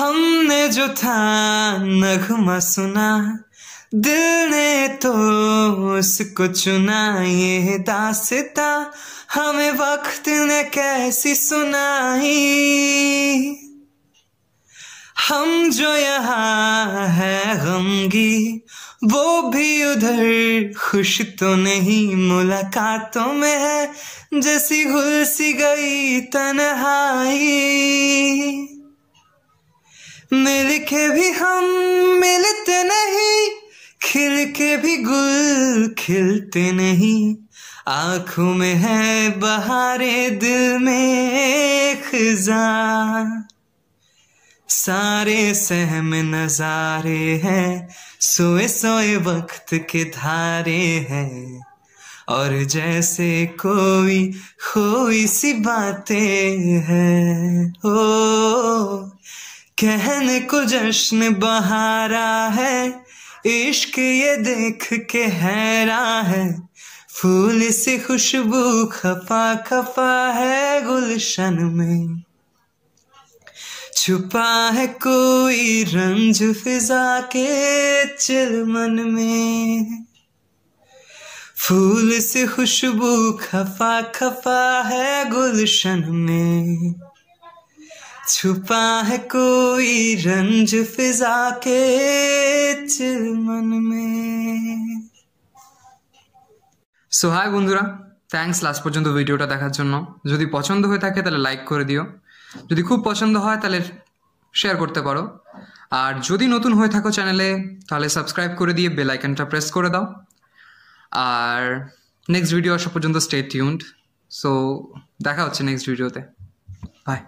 हमने जो था नगमा सुना दिल ने तो उसको चुना ये दासता हमें वक्त ने कैसी सुनाई हम जो यहाँ है गमगी वो भी उधर खुश तो नहीं मुलाकातों में है जैसी घुल सी गई तनहाई के भी हम मिलते नहीं खिल के भी गुल खिलते नहीं आंखों में है बहारे दिल में खजा सारे सहम नजारे हैं सोए सोए वक्त के धारे हैं और जैसे कोई खोई सी बातें हैं हो कहने को जश्न बहारा है इश्क ये देख के हैरा है फूल से खुशबू खफा खफा है गुलशन में छुपा है कोई रंज फिजा के चिल मन में फूल से खुशबू खफा खफा है गुलशन में छुपा है कोई रंज फिजा के चिलमन में সো হাই বন্ধুরা থ্যাংকস লাস্ট পর্যন্ত ভিডিওটা দেখার জন্য যদি পছন্দ হয়ে থাকে তাহলে লাইক করে দিও যদি খুব পছন্দ হয় তাহলে শেয়ার করতে পারো আর যদি নতুন হয়ে থাকো চ্যানেলে তাহলে সাবস্ক্রাইব করে দিয়ে বেল আইকনটা প্রেস করে দাও আর নেক্সট ভিডিও আসা পর্যন্ত স্টে টিউন্ড সো দেখা হচ্ছে নেক্সট ভিডিওতে বাই